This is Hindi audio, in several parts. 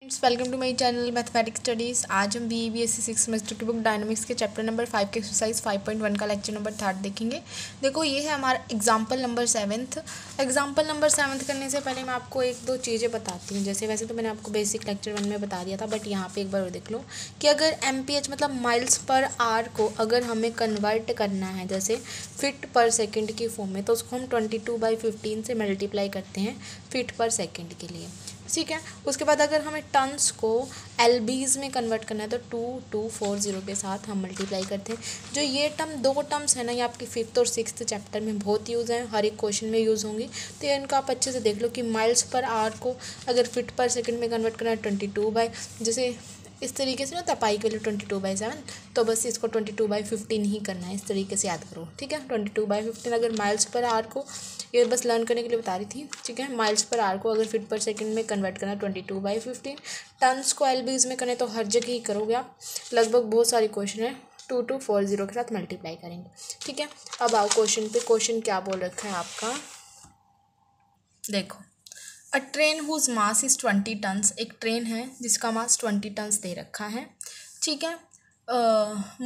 Friends welcome to my channel mathematics studies आज हम B B S C six semester की बुक डायनामिक्स के चैप्टर नंबर फाइव के एक्सरसाइज फाइव पॉइंट वन का लेक्चर नंबर थर्ड देखेंगे देखो ये है हमारा example number seventh example number seventh करने से पहले मैं आपको एक दो चीज़ें बताती हूँ जैसे वैसे तो मैंने आपको बेसिक लेक्चर वन में बता दिया था बट यहाँ पर एक बार और देख लो कि अगर एम मतलब माइल्स पर आर को अगर हमें कन्वर्ट करना है जैसे फिट पर सेकेंड की फॉर्म में तो उसको हम ट्वेंटी टू से मल्टीप्लाई करते हैं फिट पर सेकेंड के लिए ठीक है उसके बाद अगर हमें टन्स को एल में कन्वर्ट करना है तो टू टू फोर ज़ीरो के साथ हम मल्टीप्लाई करते हैं जो ये टर्म दो टर्म्स हैं ना ये आपके फिफ्थ और सिक्स चैप्टर में बहुत यूज़ हैं हर एक क्वेश्चन में यूज़ होंगी तो ये इनको आप अच्छे से देख लो कि माइल्स पर आर को अगर फिट पर सेकेंड में कन्वर्ट करना है ट्वेंटी टू बाई जैसे इस तरीके से ना पाई के लिए ट्वेंटी टू बाई सेवन तो बस इसको ट्वेंटी टू बाई फिफ्टीन ही करना है इस तरीके से याद करो ठीक है ट्वेंटी टू बाई फिफ्टीन अगर माइल्स पर आर को ये बस लर्न करने के लिए बता रही थी ठीक है माइल्स पर आर को अगर फिट पर सेकेंड में कन्वर्ट करना twenty two by fifteen tons को एल बीज में करें तो हर जगह ही करोगे आप लगभग बहुत सारे क्वेश्चन है टू टू फोर ज़ीरो के साथ मल्टीप्लाई करेंगे ठीक है अब आओ क्वेश्चन पे क्वेश्चन क्या बोल रखा है आपका देखो a train whose mass is twenty tons एक ट्रेन है जिसका मास ट्वेंटी टन्स दे रखा है ठीक है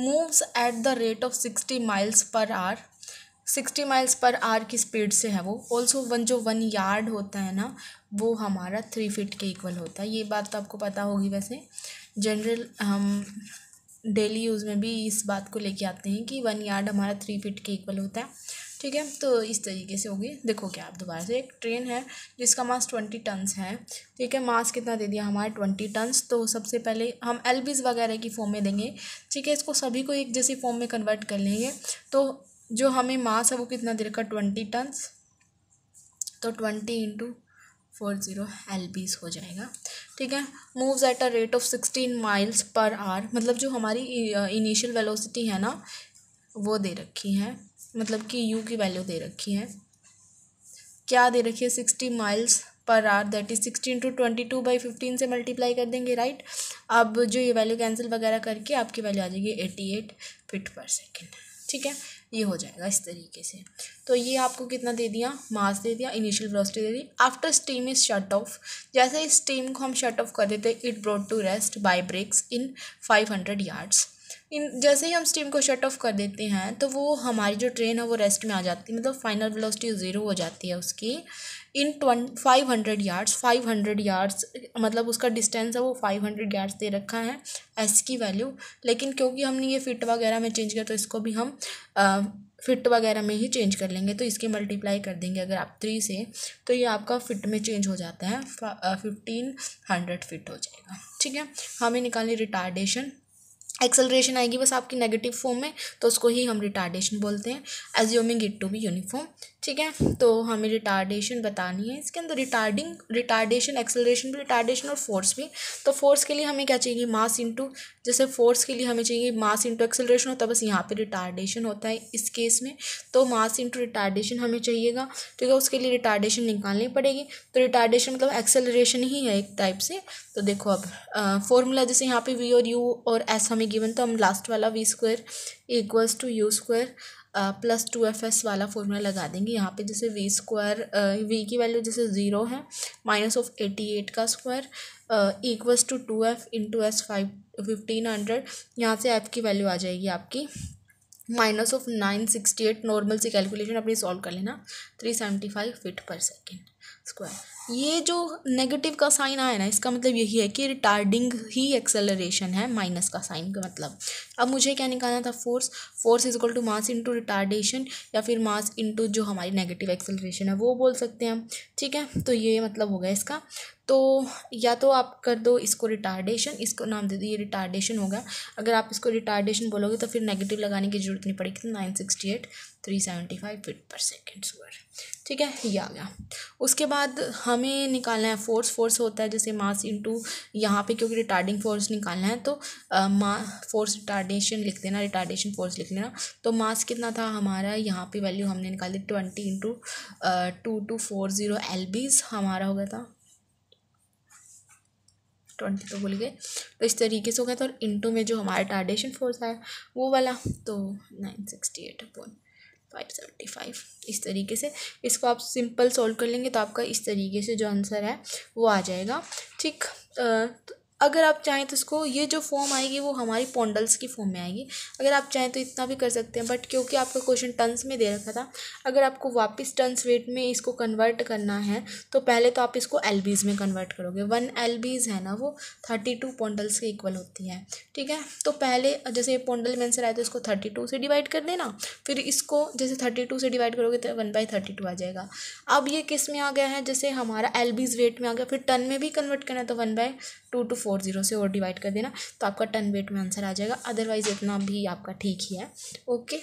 moves at the rate of sixty miles per hour sixty miles per hour की स्पीड से है वो ऑल्सो वन जो वन यार्ड होता है ना वो हमारा थ्री फिट के इक्वल होता है ये बात तो आपको पता होगी वैसे जनरल हम डेली यूज़ में भी इस बात को लेके आते हैं कि वन यार्ड हमारा थ्री फिट के इक्वल होता है ठीक है तो इस तरीके से होगी देखो क्या आप दोबारा से एक ट्रेन है जिसका मास ट्वेंटी टन्स है ठीक है मास कितना दे दिया हमारे ट्वेंटी टन्स तो सबसे पहले हम एलबीज वगैरह की फॉर्म में देंगे ठीक है इसको सभी को एक जैसी फॉर्म में कन्वर्ट कर लेंगे तो जो हमें मास है वो कितना दे रखा ट्वेंटी टन्स तो twenty into four zero L Bs हो जाएगा ठीक है moves at a rate of sixteen miles per hour मतलब जो हमारी इनिशियल वेलोसिटी है ना वो दे रखी है मतलब कि यू की वैल्यू दे रखी है क्या दे रखी है sixty miles per hour that is sixty to twenty two by fifteen से मल्टीप्लाई कर देंगे राइट अब जो ये वैल्यू कैंसिल वगैरह करके आपकी वैल्यू आ जाएगी eighty eight feet per second ठीक है ये हो जाएगा इस तरीके से तो ये आपको कितना दे दिया मास दे दिया इनिशियल वेलोसिटी दे दी after steam is shut off जैसे इस स्टीम को हम शट ऑफ कर देते it brought to rest by brakes in five hundred yards इन जैसे ही हम स्टीम को शट ऑफ कर देते हैं तो वो हमारी जो ट्रेन है वो रेस्ट में आ जाती है मतलब फाइनल वेलोसिटी ज़ीरो हो जाती है उसकी इन ट्वन five hundred yards five hundred yards मतलब उसका डिस्टेंस है वो फाइव हंड्रेड यार्ड्स दे रखा है एस की वैल्यू लेकिन क्योंकि हमने ये फिट वगैरह में चेंज किया तो इसको भी हम आ, फिट वगैरह में ही चेंज कर लेंगे तो इसके मल्टीप्लाई कर देंगे अगर आप थ्री से तो ये आपका फिट में चेंज हो जाता है फिफ्टीन हंड्रेड फिट हो जाएगा ठीक है हमें निकालनी रिटार्डेशन एक्सेलरेशन आएगी बस आपकी नेगेटिव फॉर्म में तो उसको ही हम रिटार्डेशन बोलते हैं assuming it to be uniform ठीक है तो हमें रिटार्डेशन बतानी है इसके अंदर रिटार्डिंग रिटार्डेशन एक्सेलरेशन भी रिटार्डेशन और फोर्स भी तो फोर्स के लिए हमें क्या चाहिए मास इंटू जैसे फोर्स के लिए हमें चाहिए मास इंटू एक्सेलरेशन होता है बस यहाँ पे रिटार्डेशन होता है इस केस में तो मास इंटू रिटार्डेशन हमें चाहिएगा ठीक है उसके लिए रिटार्डेशन निकालनी पड़ेगी तो रिटार्डेशन मतलब एक्सेलरेशन ही है एक टाइप से तो देखो अब फॉर्मूला जैसे यहाँ पे वी और यू और एस हमें गिवन तो हम लास्ट वाला V square equals to U square plus two F S वाला फॉर्मूला लगा देंगे यहाँ पे जैसे वी स्क्वायर वी की वैल्यू जैसे ज़ीरो है माइनस ऑफ एटी एट का square equals to two F into S five fifteen hundred यहाँ से एफ की वैल्यू आ जाएगी आपकी minus of nine sixty eight normal सी कैलकुलेशन अपनी सॉल्व कर लेना three seventy five feet per second square ये जो नेगेटिव का साइन आया ना इसका मतलब यही है कि रिटार्डिंग ही एक्सेलरेशन है माइनस का साइन का मतलब अब मुझे क्या निकालना था force force is equal to mass into retardation या फिर मास इंटू जो हमारी नेगेटिव एक्सेलरेशन है वो बोल सकते हैं हम ठीक है तो ये मतलब हो गया इसका तो या तो आप कर दो इसको रिटार्डेशन इसको नाम दे दो ये रिटार्डेशन होगा अगर आप इसको रिटार्डेशन बोलोगे तो फिर नेगेटिव लगाने की जरूरत नहीं पड़ेगी nine sixty eight three seventy five feet per second square ठीक है ये आ गया उसके बाद हमें निकालना है फोर्स फोर्स होता है जैसे मास इंटू यहाँ पे क्योंकि रिटार्डिंग फोर्स निकालना है तो मा फोर्स रिटार्डेशन लिख देना रिटार्डेशन फोर्स लिख लेना तो मास कितना था हमारा यहाँ पे वैल्यू हमने निकाली twenty into two two four zero L Bs हमारा हो गया था ट्वेंटी तो बोल गए तो इस तरीके से हो गया था और इंटू में जो हमारा टार्डेशन फोर्स आया वो वाला तो nine sixty eight upon five seventy five इस तरीके से इसको आप सिंपल सॉल्व कर लेंगे तो आपका इस तरीके से जो आंसर है वो आ जाएगा ठीक तो अगर आप चाहें तो इसको ये जो फॉर्म आएगी वो हमारी पोंडल्स की फॉर्म में आएगी अगर आप चाहें तो इतना भी कर सकते हैं बट क्योंकि आपका क्वेश्चन टन्स में दे रखा था अगर आपको वापस टन्स वेट में इसको कन्वर्ट करना है तो पहले तो आप इसको एल में कन्वर्ट करोगे वन एल है ना वो थर्टी टू पोंडल्स के इक्वल होती है ठीक है तो पहले जैसे पोंडल में आंसर आए तो इसको थर्टी टू से डिवाइड कर देना फिर इसको जैसे थर्टी टू से डिवाइड करोगे तो वन बाई थर्टी टू आ जाएगा अब ये किस में आ गया है जैसे हमारा एल वेट में आ गया फिर टन में भी कन्वर्ट करना है तो one by two two four four zero से और डिवाइड कर देना तो आपका टन वेट में आंसर आ जाएगा अदरवाइज़ इतना भी आपका ठीक ही है ओके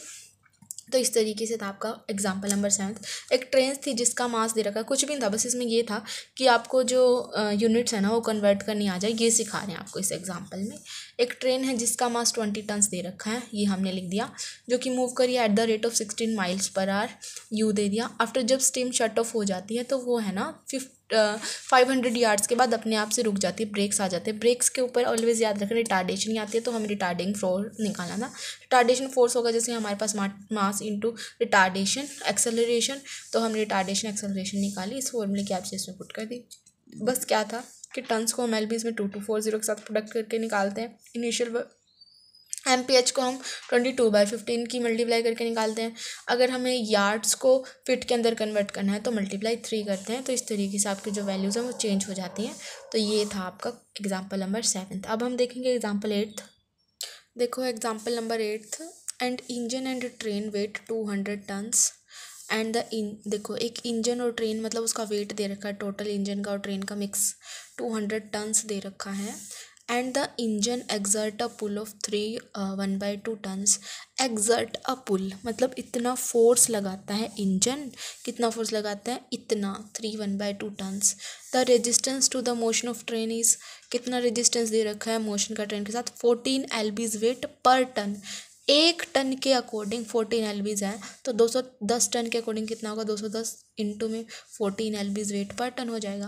तो इस तरीके से था आपका एग्जाम्पल नंबर सेवन एक ट्रेन थी जिसका मास दे रखा कुछ भी नहीं था बस इसमें ये था कि आपको जो यूनिट्स है ना वो कन्वर्ट करनी आ जाए ये सिखा रहे हैं आपको इस एग्जाम्पल में एक ट्रेन है जिसका मास ट्वेंटी टन्स दे रखा है ये हमने लिख दिया जो कि मूव करिए at the rate of sixteen miles per hour U दे दिया आफ्टर जब स्टीम शट ऑफ हो जाती है तो वो है ना फिफ्ट फाइव हंड्रेड यार्ड्स के बाद अपने आप से रुक जाती है ब्रेक्स आ जाते हैं ब्रेक्स के ऊपर ऑलवेज याद रखना रिटार्डेशन आती है तो हमें रिटार्डिंग फोर्स निकालना था रिटार्डेशन फोर्स होगा जैसे हमारे पास मास इंटू रिटार्डेशन एक्सेलरेशन तो हमने रिटार्डेशन एक्सेलरेशन निकाली इस फॉर्मूले की आप इसमें पुट कर दी बस क्या था कि टन्स को हम एल बी इसमें टू टू फोर जीरो के साथ प्रोडक्ट करके निकालते हैं इनिशियल एम पी एच को हम ट्वेंटी टू बाई फिफ्टीन की मल्टीप्लाई करके निकालते हैं अगर हमें यार्ड्स को फिट के अंदर कन्वर्ट करना है तो मल्टीप्लाई थ्री करते हैं तो इस तरीके से आपकी जो वैल्यूज़ हैं वो चेंज हो जाती हैं तो ये था आपका एग्जाम्पल नंबर सेवन्थ अब हम देखेंगे एग्जाम्पल एट्थ देखो example number eighth and engine and train weight two hundred tons and the इन देखो एक इंजन और ट्रेन मतलब उसका वेट दे रखा है टोटल इंजन का और ट्रेन का मिक्स टू हंड्रेड टनस दे रखा है and the engine exert a pull of three one by two tons exert a pull मतलब इतना फोर्स लगाता है इंजन कितना फोर्स लगाता है इतना three one by two tons the resistance to the motion of train is कितना resistance दे रखा है मोशन का ट्रेन के साथ fourteen L Bs weight per ton एक टन के अकॉर्डिंग फोर्टीन बीज है तो दो सौ दस टन के अकॉर्डिंग कितना होगा दो सौ दस इंटू में फोर्टीन बीज वेट पर टन हो जाएगा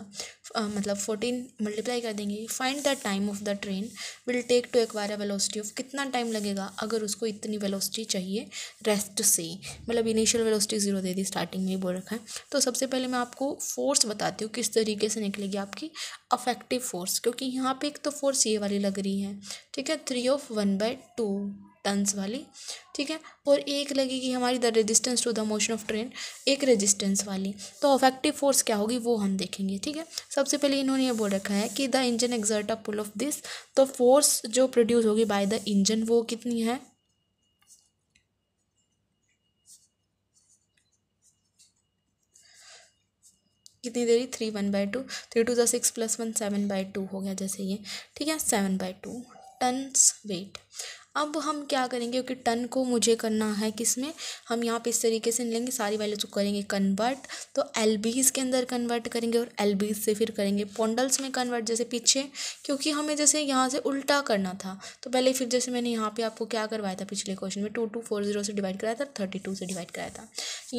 आ, मतलब फोर्टीन मल्टीप्लाई कर देंगे find the time of the train will take to acquire velocity of कितना टाइम लगेगा अगर उसको इतनी वेलोसिटी चाहिए रेस्ट से मतलब इनिशियल वेलोसिटी जीरो दे दी स्टार्टिंग में ही बोल रखा है तो सबसे पहले मैं आपको फोर्स बताती हूँ किस तरीके से निकलेगी आपकी अफेक्टिव फोर्स क्योंकि यहाँ पर एक तो फोर्स ये वाली लग रही है ठीक है three of one by two tons वाली ठीक है और एक लगेगी हमारी the resistance to the motion of train एक रेजिस्टेंस वाली तो अफेक्टिव फोर्स क्या होगी वो हम देखेंगे ठीक है सबसे पहले इन्होंने ये बोल रखा है कि the engine exert a pull of this तो फोर्स जो प्रोड्यूस होगी बाय द इंजन वो कितनी है कितनी देरी three one by two three two the six plus one seven by two हो गया जैसे ये ठीक है seven by two tons weight अब हम क्या करेंगे क्योंकि टन को मुझे करना है किस में हम यहाँ पे इस तरीके से लेंगे सारी वैल्यूज को करेंगे कन्वर्ट तो एल के अंदर कन्वर्ट करेंगे और एल से फिर करेंगे पोंडल्स में कन्वर्ट जैसे पीछे क्योंकि हमें जैसे यहाँ से उल्टा करना था तो पहले फिर जैसे मैंने यहाँ पे आपको क्या करवाया था पिछले क्वेश्चन में टू टू फोर जीरो से डिवाइड कराया था थर्टी टू से डिवाइड कराया था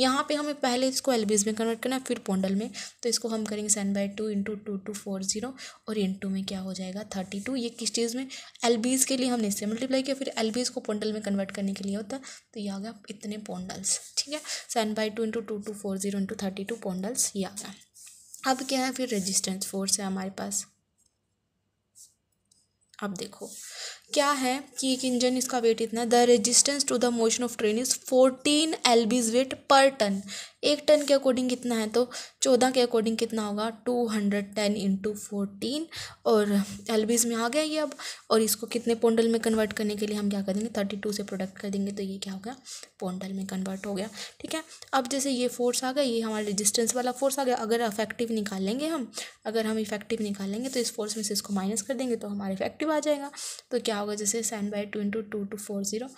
यहाँ पर हमें पहले इसको एल में कन्वर्ट करना है फिर पोंडल में तो इसको हम करेंगे seven by two into two two four zero और इंटू में क्या हो जाएगा थर्टी टू ये किस चीज़ में एल के लिए हमने इससे मल्टीप्लाई किया फिर एल को पोंडल में कन्वर्ट करने के लिए होता है तो ये आ गया इतने पोंडल्स ठीक है seven by two into two two four zero into thirty two poundals ये आ गया अब क्या है फिर रेजिस्टेंस फोर्स है हमारे पास अब देखो क्या है कि एक इंजन इसका वेट इतना the resistance to the motion of train is fourteen L weight per ton एक टन के अकॉर्डिंग कितना है तो चौदह के अकॉर्डिंग कितना होगा two hundred ten into fourteen और एल में आ गया ये अब और इसको कितने पोंडल में कन्वर्ट करने के लिए हम क्या कर देंगे थर्टी टू से प्रोडक्ट कर देंगे तो ये क्या हो गया पोंडल में कन्वर्ट हो गया ठीक है अब जैसे ये फोर्स आ गया ये हमारा रजिस्टेंस वाला फोर्स आ गया अगर अफेक्टिव निकालेंगे हम अगर हम इफेक्टिव निकालेंगे तो इस फोर्स में से इसको माइनस कर देंगे तो हमारा इफेक्टिव आ जाएगा तो क्या होगा जैसे seven by two into two two four zero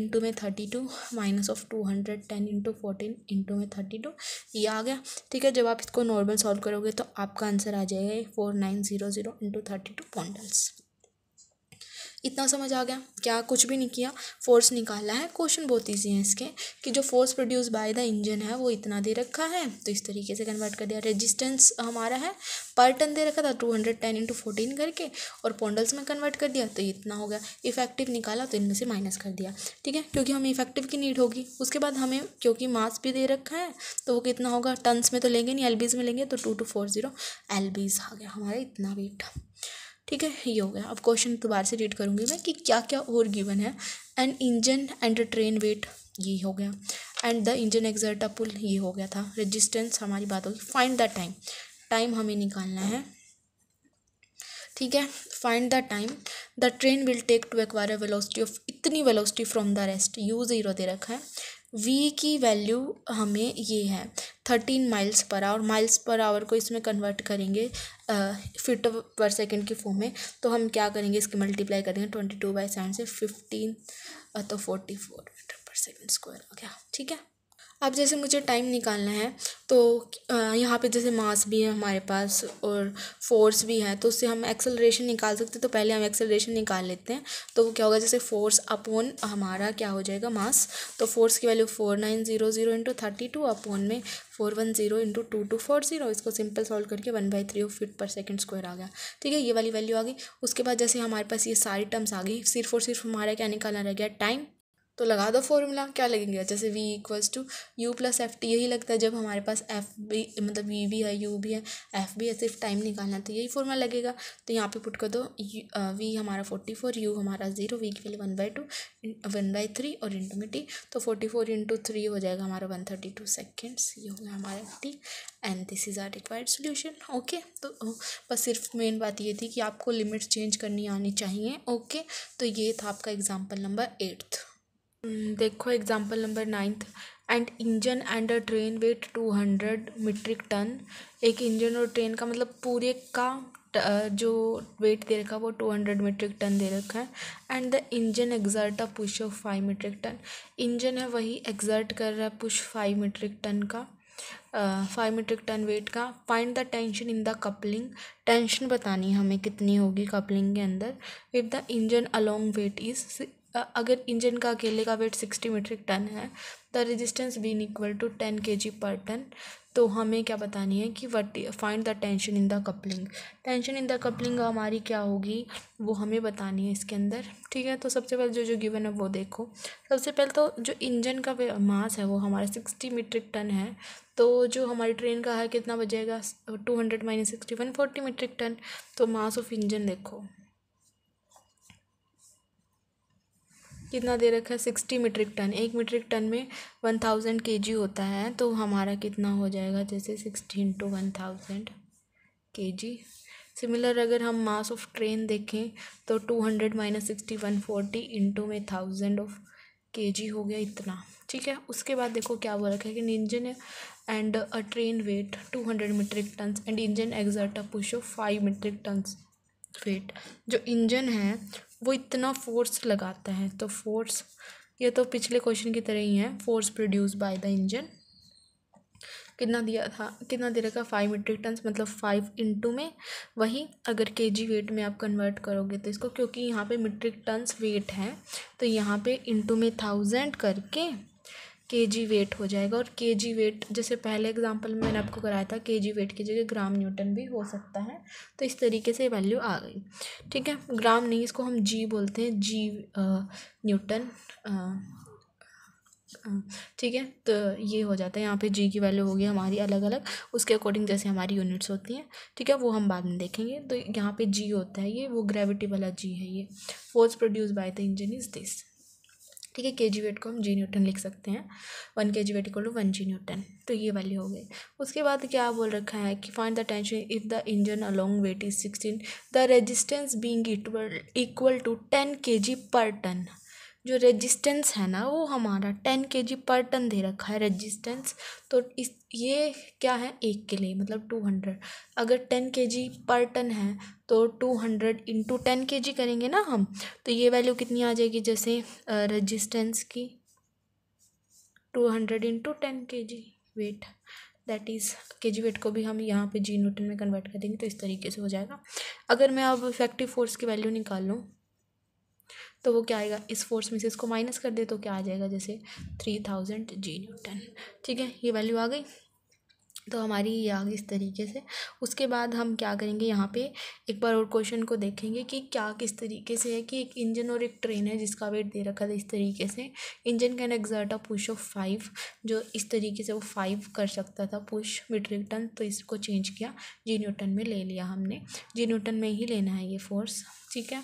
into में thirty two minus of two hundred ten into fourteen into में थर्टी टू ये आ गया ठीक है जब आप इसको नॉर्मल सॉल्व करोगे तो आपका आंसर आ जाएगा four nine zero zero into thirty two poundals इतना समझ आ गया क्या कुछ भी नहीं किया फोर्स निकालना है क्वेश्चन बहुत ईजी है इसके कि जो force produce by the engine है वो इतना दे रखा है तो इस तरीके से कन्वर्ट कर दिया रेजिस्टेंस हमारा है पर टन दे रखा था two hundred ten into fourteen करके और पोंडल्स में कन्वर्ट कर दिया तो इतना हो गया इफेक्टिव निकाला तो इनमें से माइनस कर दिया ठीक है क्योंकि हमें इफेक्टिव की नीड होगी उसके बाद हमें क्योंकि मास भी दे रखा है तो वो कितना होगा टन्स में तो लेंगे नहीं एल में लेंगे तो two two four zero L आ गया हमारा इतना वेट ठीक है ये हो गया अब क्वेश्चन दोबारा से रीड करूँगी मैं कि क्या क्या और गिवन है an engine and train weight ये हो गया and the engine exert a pull ये हो गया था रजिस्टेंस हमारी बात होगी फाइंड द टाइम टाइम हमें निकालना है ठीक है find the time the train will take to acquire velocity of इतनी velocity from the rest u zero दे रखा है वी की वैल्यू हमें ये है thirteen miles per hour miles per hour को इसमें कन्वर्ट करेंगे फिट पर सेकेंड के फॉर्म में तो हम क्या करेंगे इसकी मल्टीप्लाई करेंगे ट्वेंटी टू बाई सेवन से फिफ्टीन तो forty four metre per second square हो गया ठीक है अब जैसे मुझे टाइम निकालना है तो यहाँ पे जैसे मास भी है हमारे पास और फोर्स भी है तो उससे हम एक्सेलरेशन निकाल सकते हैं तो पहले हम एक्सेलरेशन निकाल लेते हैं तो वो क्या होगा जैसे फोर्स अपोन हमारा क्या हो जाएगा मास तो फोर्स की value four nine zero zero into thirty two upon में four one zero into two two four zero इसको सिंपल सॉल्व करके one by three feet per second square आ गया ठीक है ये वाली वैल्यू आ गई उसके बाद जैसे हमारे पास ये सारी टर्म्स आ गई सिर्फ और सिर्फ हमारा क्या निकालना रह गया टाइम तो लगा दो फॉर्मूला क्या लगेंगे जैसे v equals to u plus f t यही लगता है जब हमारे पास एफ भी मतलब वी भी है यू भी है एफ़ भी है सिर्फ टाइम निकालना तो यही फॉर्मूला लगेगा तो यहाँ पे पुट कर दो वी हमारा फोर्टी फोर यू हमारा ज़ीरो वी के लिए one by two one by three और इंटू में टी तो फोर्टी फोर इंटू थ्री हो जाएगा हमारा वन थर्टी टू सेकेंड्स ये हो गया हमारा t and this is our required solution okay तो बस सिर्फ मेन बात ये थी कि आपको लिमिट्स चेंज करनी आनी चाहिए ओके okay? तो ये था आपका एग्जाम्पल नंबर एट्थ Hmm, देखो example number ninth and engine and a train weight two hundred metric ton एक इंजन और ट्रेन का मतलब पूरे का जो वेट दे रखा है वो टू हंड्रेड मीट्रिक टन दे रखा है and the engine exert a push of five metric ton engine है वही एग्जर्ट कर रहा है पुश फाइव मीट्रिक टन का फाइव मीट्रिक टन वेट का find the tension in the coupling tension बतानी है हमें कितनी होगी कपलिंग के अंदर if the engine along weight is अगर इंजन का अकेले का वेट सिक्सटी मीट्रिक टन है the resistance being equal to ten k g पर टन तो हमें क्या बतानी है कि what find the tension in the coupling tension in the coupling हमारी क्या होगी वो हमें बतानी है इसके अंदर ठीक है तो सबसे पहले जो जो गिवन है वो देखो सबसे पहले तो जो इंजन का मास है वो हमारा सिक्सटी मीट्रिक टन है तो जो हमारी ट्रेन का है कितना बजेगा two hundred minus sixty one forty metric ton तो मास ऑफ इंजन देखो कितना दे रखा है सिक्सटी मीट्रिक टन एक मीट्रिक टन में वन थाउजेंड के जी होता है तो हमारा कितना हो जाएगा जैसे sixteen to one thousand k ji similar अगर हम मास ऑफ ट्रेन देखें तो two hundred minus sixty one forty into में थाउजेंड ऑफ के जी हो गया इतना ठीक है उसके बाद देखो क्या बोल रखा है कि engine and a train weight two hundred metric tons and engine exert a push of five metric tons weight जो इंजन है वो इतना फोर्स लगाता है तो फोर्स ये तो पिछले क्वेश्चन की तरह ही है force produce by the engine कितना दिया था कितना दे रखा फाइव मीट्रिक टन मतलब फाइव इंटू में वही अगर के जी वेट में आप कन्वर्ट करोगे तो इसको क्योंकि यहाँ पे मीट्रिक टन्स वेट है तो यहाँ पे इंटू में थाउजेंड करके के जी वेट हो जाएगा और के जी वेट जैसे पहले एग्जांपल में मैंने आपको कराया था के जी वेट की जगह ग्राम न्यूटन भी हो सकता है तो इस तरीके से वैल्यू आ गई ठीक है ग्राम नहीं इसको हम जी बोलते हैं जी न्यूटन ठीक है तो ये हो जाता है यहाँ पे जी की वैल्यू होगी हमारी अलग अलग उसके अकॉर्डिंग जैसे हमारी यूनिट्स होती हैं ठीक है वो हम बाद में देखेंगे तो यहाँ पे जी होता है ये वो ग्रेविटी वाला जी है ये force produce by the engine is this ठीक है के जी वेट को हम जी न्यूटन लिख सकते हैं one k g weight equal to one g newton तो ये वाली हो गई उसके बाद क्या बोल रखा है कि find the tension if the engine along weight is sixteen the resistance being equal to ten k g पर टन जो रेजिस्टेंस है ना वो हमारा टेन के जी पर टन दे रखा है रेजिस्टेंस तो इस ये क्या है एक के लिए मतलब टू हंड्रेड अगर टेन के जी पर टन है तो two hundred into ten k जी करेंगे ना हम तो ये वैल्यू कितनी आ जाएगी जैसे रेजिस्टेंस की two hundred into ten k g wait that is के जी वेट को भी हम यहाँ पे जी न्यूटन में कन्वर्ट कर देंगे तो इस तरीके से हो जाएगा अगर मैं अब इफेक्टिव फोर्स की वैल्यू निकाल लूँ तो वो क्या आएगा इस फोर्स में से इसको माइनस कर दे तो क्या आ जाएगा जैसे थ्री थाउजेंड जी न्यूटन ठीक है ये वैल्यू आ गई तो हमारी ये आ गई इस तरीके से उसके बाद हम क्या करेंगे यहाँ पे एक बार और क्वेश्चन को देखेंगे कि क्या किस तरीके से है कि एक इंजन और एक ट्रेन है जिसका वेट दे रखा था इस तरीके से engine can exert a push of five जो इस तरीके से वो फाइव कर सकता था पुश मीट्रिक टन तो इसको चेंज किया जी न्यूटन में ले लिया हमने जी न्यूटन में ही लेना है ये फोर्स ठीक है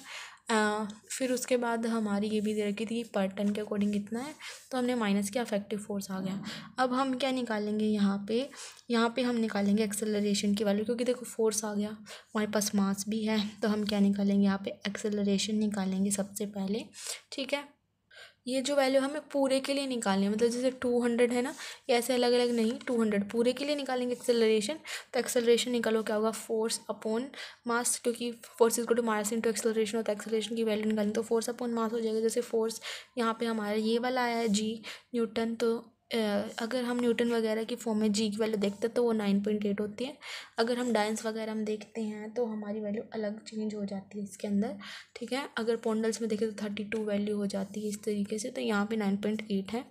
फिर उसके बाद हमारी ये भी दे रखी थी पर टन के अकॉर्डिंग इतना है तो हमने माइनस किया अफेक्टिव फ़ोर्स आ गया अब हम क्या निकालेंगे यहाँ पे यहाँ पे हम निकालेंगे एक्सेलरेशन की वैल्यू क्योंकि देखो फोर्स आ गया हमारे पास मास भी है तो हम क्या निकालेंगे यहाँ पे एक्सेलरेशन निकालेंगे सबसे पहले ठीक है ये जो वैल्यू हमें पूरे के लिए निकालनी है मतलब जैसे टू हंड्रेड है ना ये ऐसे अलग अलग नहीं टू हंड्रेड पूरे के लिए निकालेंगे एक्सेलरेशन तो एक्सेलरेशन निकालो क्या होगा फोर्स अपॉन मास क्योंकि force is to mass into acceleration होता है एक्सेलरेशन की वैल्यू निकालनी तो फोर्स अपॉन मास हो जाएगा जैसे फोर्स यहाँ पे हमारा ये वाला आया है जी न्यूटन तो अगर हम न्यूटन वगैरह की फॉर्म में जी की वैल्यू देखते हैं तो वो नाइन पॉइंट एट होती है अगर हम डायंस वगैरह हम देखते हैं तो हमारी वैल्यू अलग चेंज हो जाती है इसके अंदर ठीक है अगर पोंडल्स में देखें तो थर्टी टू वैल्यू हो जाती है इस तरीके से तो यहाँ पे नाइन पॉइंट एट है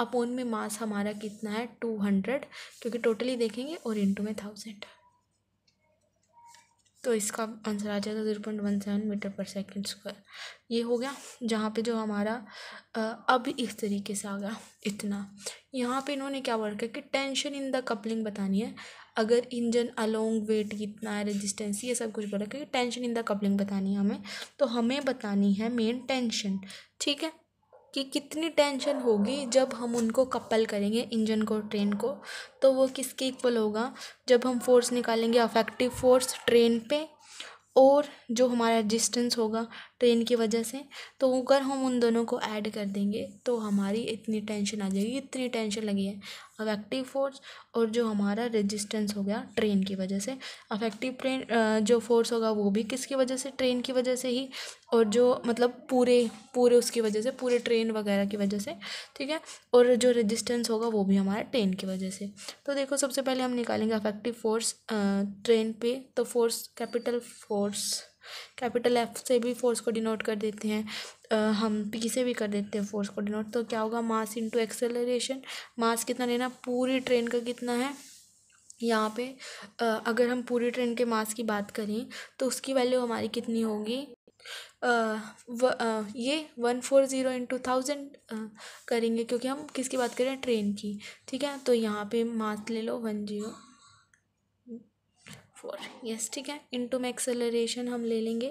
अपोन में मास हमारा कितना है टू हंड्रेड क्योंकि टोटली देखेंगे और इंटू में थाउजेंड तो इसका आंसर आ जाएगा zero point one seven metre per second square ये हो गया जहाँ पे जो हमारा अब इस तरीके से आ गया इतना यहाँ पे इन्होंने क्या वर्क किया कि टेंशन इन द कपलिंग बतानी है अगर इंजन अलोंग वेट कितना है रेजिस्टेंस ये सब कुछ बोला क्योंकि टेंशन इन द कपलिंग बतानी है हमें तो हमें बतानी है मेन टेंशन ठीक है कि कितनी टेंशन होगी जब हम उनको कपल करेंगे इंजन को ट्रेन को तो वो किसके इक्वल होगा जब हम फोर्स निकालेंगे अफेक्टिव फोर्स ट्रेन पे और जो हमारा डिस्टेंस होगा ट्रेन की वजह से तो अगर हम उन दोनों को ऐड कर देंगे तो हमारी इतनी टेंशन आ जाएगी इतनी टेंशन लगी है अफेक्टिव फोर्स और जो हमारा रेजिस्टेंस हो गया ट्रेन की वजह से अफेक्टिव ट्रेन जो फोर्स होगा वो भी किसकी वजह से ट्रेन की वजह से ही और जो मतलब पूरे पूरे उसकी वजह से पूरे ट्रेन वगैरह की वजह से ठीक है और जो रेजिस्टेंस होगा वो भी हमारा ट्रेन की वजह से तो देखो सबसे पहले हम निकालेंगे अफेक्टिव फोर्स ट्रेन पे तो force capital force capital f से भी फोर्स को डिनोट कर देते हैं आ, हम पी से भी कर देते हैं फोर्स को डिनोट तो क्या होगा मास इंटू एक्सेलरेशन मास कितना लेना पूरी ट्रेन का कितना है यहाँ पे आ, अगर हम पूरी ट्रेन के मास की बात करें तो उसकी वैल्यू हमारी कितनी होगी आ, व, आ, ये one four zero into thousand करेंगे क्योंकि हम किसकी बात करें ट्रेन की ठीक है तो यहाँ पे मास ले लो वन जीरो फोर यस ठीक है इनटू में एक्सेलरेशन हम ले लेंगे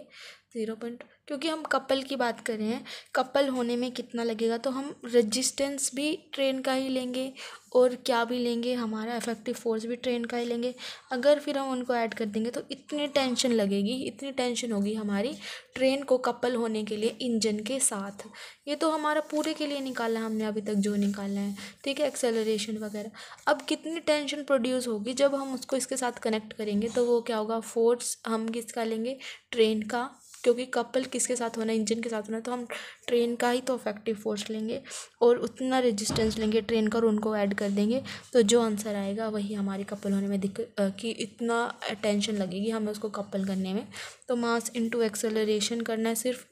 ज़ीरो पॉइंट क्योंकि हम कपल की बात कर रहे हैं कपल होने में कितना लगेगा तो हम रजिस्टेंस भी ट्रेन का ही लेंगे और क्या भी लेंगे हमारा इफेक्टिव फोर्स भी ट्रेन का ही लेंगे अगर फिर हम उनको ऐड कर देंगे तो इतनी टेंशन लगेगी इतनी टेंशन होगी हमारी ट्रेन को कपल होने के लिए इंजन के साथ ये तो हमारा पूरे के लिए निकाला है हमने अभी तक जो निकाला है ठीक है एक्सेलरेशन वगैरह अब कितनी टेंशन प्रोड्यूस होगी जब हम उसको इसके साथ कनेक्ट करेंगे तो वो क्या होगा फोर्स हम किसका लेंगे ट्रेन का क्योंकि कपल किसके साथ होना है इंजन के साथ होना है तो हम ट्रेन का ही तो अफेक्टिव फोर्स लेंगे और उतना रेजिस्टेंस लेंगे ट्रेन का और उनको ऐड कर देंगे तो जो आंसर आएगा वही हमारे कपल होने में दिख कि इतना टेंशन लगेगी हमें उसको कपल करने में तो मास इनटू एक्सेलरेशन करना है सिर्फ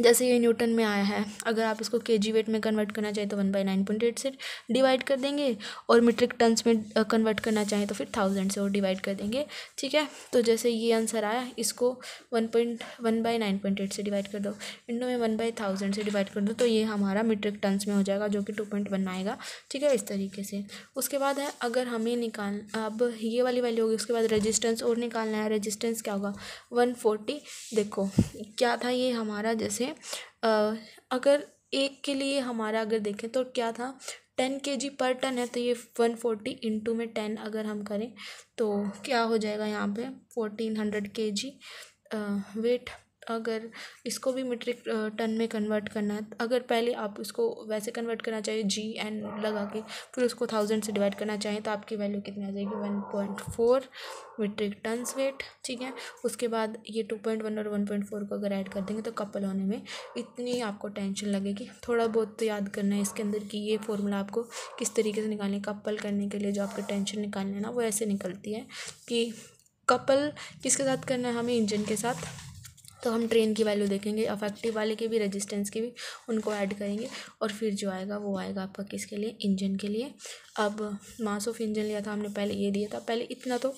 जैसे ये न्यूटन में आया है अगर आप इसको के जी वेट में कन्वर्ट करना चाहें तो one by nine point eight से डिवाइड कर देंगे और मीट्रिक टन्स में कन्वर्ट करना चाहें तो फिर थाउजेंड से और डिवाइड कर देंगे ठीक है तो जैसे ये आंसर आया इसको one point one by nine point eight से डिवाइड कर दो इंडो में वन बाई थाउजेंड से डिवाइड कर दो तो ये हमारा मीट्रिक टन्स में हो जाएगा जो कि टू पॉइंट वन आएगा ठीक है इस तरीके से उसके बाद है अगर हमें निकाल अब ये वाली वैल्यू होगी उसके बाद रजिस्टेंस और निकालना है रजिस्टेंस क्या होगा वन फोर्टी देखो क्या था ये हमारा जैसे लिए अगर एक के लिए हमारा अगर देखें तो क्या था टेन के जी पर टन है तो ये वन फोर्टी इंटू में टेन अगर हम करें तो क्या हो जाएगा यहाँ पे फोर्टीन हंड्रेड के जी वेट अगर इसको भी मीट्रिक टन में कन्वर्ट करना है अगर पहले आप उसको वैसे कन्वर्ट करना चाहिए जी एन लगा के फिर उसको थाउजेंड से डिवाइड करना चाहिए तो आपकी वैल्यू कितनी आ जाएगी one point four metric ton weight ठीक है उसके बाद ये टू पॉइंट वन और वन पॉइंट फोर को अगर ऐड कर देंगे तो कपल होने में इतनी आपको टेंशन लगेगी थोड़ा बहुत तो याद करना है इसके अंदर कि ये फॉर्मूला आपको किस तरीके से निकालना है कपल करने के लिए जो आपकी टेंशन निकालना है ना वो ऐसे निकलती है कि कपल किसके साथ करना है हमें इंजन के साथ तो हम ट्रेन की वैल्यू देखेंगे अफेक्टिव वाले की भी रेजिस्टेंस की भी उनको ऐड करेंगे और फिर जो आएगा वो आएगा आपका किसके लिए इंजन के लिए अब मास ऑफ इंजन लिया था हमने पहले ये दिया था पहले इतना तो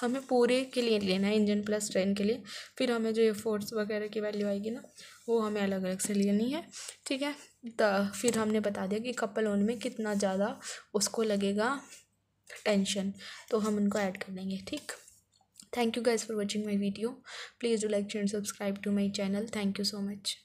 हमें पूरे के लिए लेना है इंजन प्लस ट्रेन के लिए फिर हमें जो ये फोर्स वगैरह की वैल्यू आएगी ना वो हमें अलग अलग से लेनी है ठीक है तो फिर हमने बता दिया कि कपल ओन में कितना ज़्यादा उसको लगेगा टेंशन तो हम उनको ऐड कर देंगे ठीक thank you guys for watching my video please do like share and subscribe to my channel thank you so much